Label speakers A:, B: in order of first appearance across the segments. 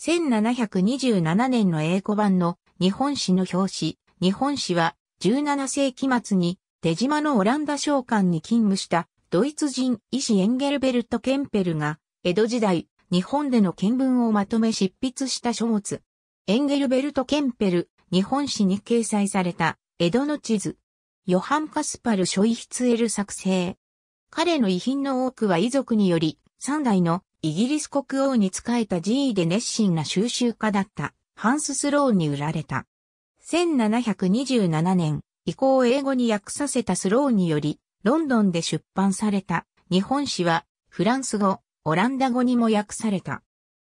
A: 1727年の英語版の日本史の表紙、日本史は17世紀末に出島のオランダ商館に勤務したドイツ人医師エンゲルベルト・ケンペルが江戸時代日本での見聞をまとめ執筆した書物。エンゲルベルト・ケンペル、日本史に掲載された江戸の地図。ヨハン・カスパル・ショイヒツエル作成。彼の遺品の多くは遺族により、3代のイギリス国王に仕えた寺位で熱心な収集家だったハンススローに売られた。1727年、以降英語に訳させたスローにより、ロンドンで出版された日本史はフランス語、オランダ語にも訳された。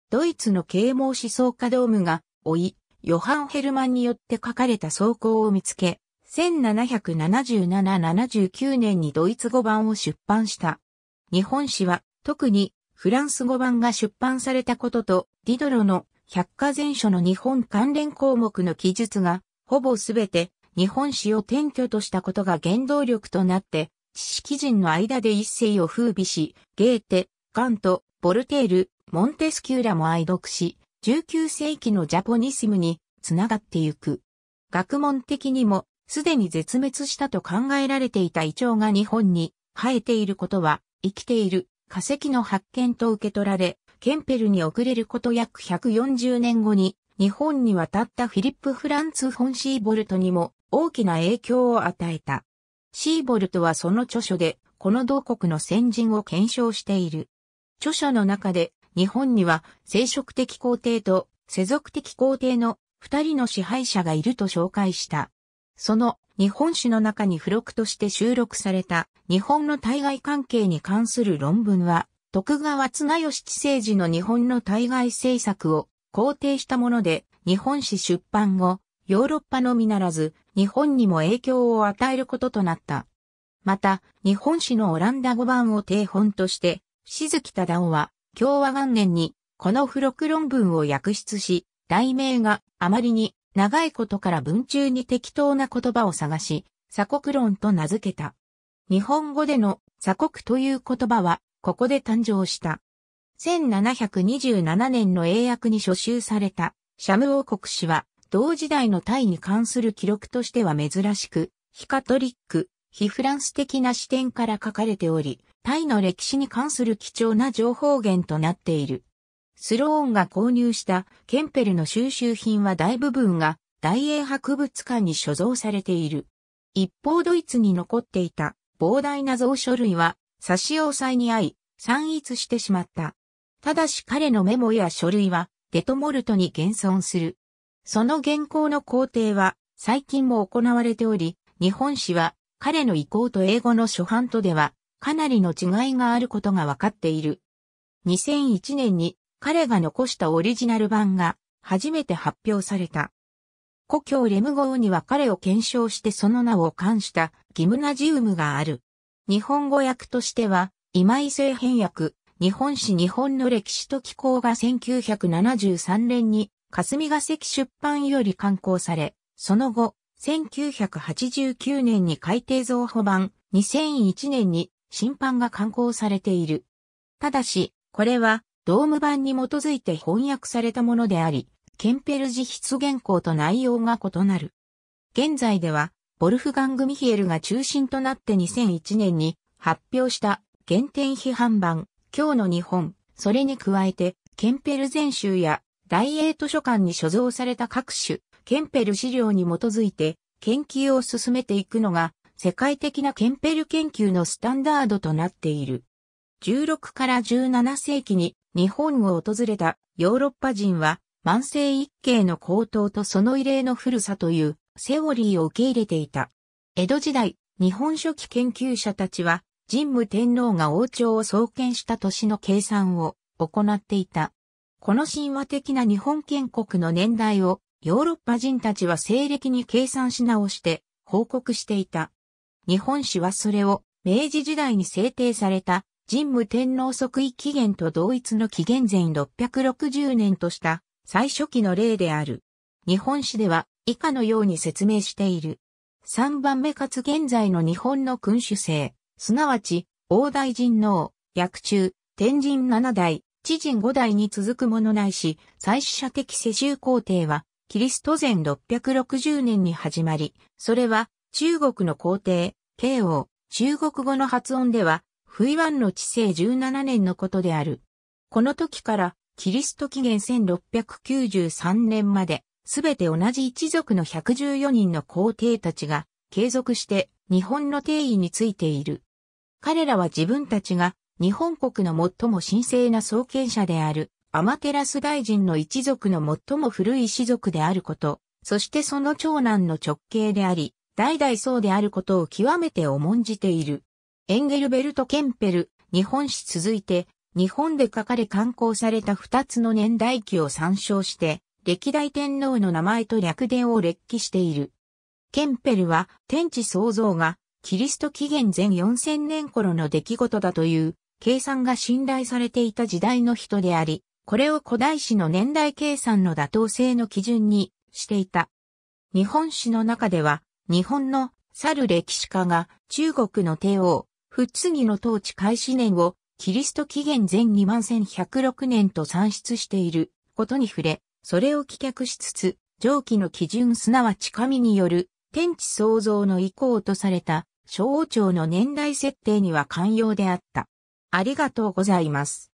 A: ドイツの啓蒙思想家ドームが、老い、ヨハン・ヘルマンによって書かれた草稿を見つけ、1777-79年にドイツ語版を出版した。日本史は特にフランス語版が出版されたことと、ディドロの百科全書の日本関連項目の記述が、ほぼすべて日本史を転居としたことが原動力となって、知識人の間で一世を風靡し、ゲーテ、ガント、ボルテール、モンテスキューラも愛読し、19世紀のジャポニスムにつながってゆく。学問的にも、すでに絶滅したと考えられていたイチョウが日本に生えていることは、生きている化石の発見と受け取られ、ケンペルに遅れること約140年後に、日本に渡ったフィリップ・フランツ・フォン・シーボルトにも大きな影響を与えた。シーボルトはその著書で、この同国の先人を検証している。著書の中で、日本には生殖的皇帝と世俗的皇帝の二人の支配者がいると紹介した。その日本史の中に付録として収録された日本の対外関係に関する論文は、徳川綱吉治政治の日本の対外政策を肯定したもので、日本史出版後、ヨーロッパのみならず、日本にも影響を与えることとなった。また、日本史のオランダ語版を定本として、静木忠夫は、共和元年に、この付録論文を訳出し、題名があまりに長いことから文中に適当な言葉を探し、鎖国論と名付けた。日本語での鎖国という言葉は、ここで誕生した。1727年の英訳に書集された、シャム王国史は、同時代のタイに関する記録としては珍しく、非カトリック、非フランス的な視点から書かれており、タイの歴史に関する貴重な情報源となっている。スローンが購入したケンペルの収集品は大部分が大英博物館に所蔵されている。一方ドイツに残っていた膨大な蔵書類は差し押さえに遭い散逸してしまった。ただし彼のメモや書類はデトモルトに現存する。その原稿の工程は最近も行われており、日本史は彼の意向と英語の初版とではかなりの違いがあることが分かっている。2001年に彼が残したオリジナル版が初めて発表された。故郷レム号には彼を検証してその名を冠したギムナジウムがある。日本語訳としては、今井製編訳、日本史日本の歴史と気候が1973年に霞ヶ関出版より刊行され、その後、1989年に改訂造補版、2001年に新版が刊行されている。ただし、これはドーム版に基づいて翻訳されたものであり、ケンペル自筆原稿と内容が異なる。現在では、ボルフガング・ミヒエルが中心となって2001年に発表した原点批判版、今日の日本、それに加えて、ケンペル全集や大英図書館に所蔵された各種、ケンペル資料に基づいて研究を進めていくのが、世界的なケンペル研究のスタンダードとなっている。16から17世紀に日本を訪れたヨーロッパ人は万世一系の高騰とその異例の古さというセオリーを受け入れていた。江戸時代、日本書紀研究者たちは神武天皇が王朝を創建した年の計算を行っていた。この神話的な日本建国の年代をヨーロッパ人たちは西暦に計算し直して報告していた。日本史はそれを明治時代に制定された神武天皇即位紀元と同一の紀元前660年とした最初期の例である。日本史では以下のように説明している。3番目かつ現在の日本の君主制、すなわち、王大神皇、役中、天神七代、知人五代に続くものないし、最終者的世襲皇帝は、キリスト前660年に始まり、それは中国の皇帝、慶王、中国語の発音では、フイワンの治世17年のことである。この時から、キリスト紀元1693年まで、すべて同じ一族の114人の皇帝たちが、継続して日本の定位についている。彼らは自分たちが日本国の最も神聖な創建者であるアマテラス大臣の一族の最も古い氏族であること、そしてその長男の直系であり、代々そうであることを極めて重んじている。エンゲルベルト・ケンペル、日本史続いて、日本で書かれ刊行された二つの年代記を参照して、歴代天皇の名前と略伝を列記している。ケンペルは、天地創造が、キリスト紀元前4000年頃の出来事だという、計算が信頼されていた時代の人であり、これを古代史の年代計算の妥当性の基準にしていた。日本史の中では、日本の去る歴史家が中国の帝王、富津義の統治開始年を、キリスト紀元前2万1106年と算出していることに触れ、それを棄却しつつ、上記の基準すなわち神による天地創造の意向とされた、小王朝の年代設定には寛容であった。ありがとうございます。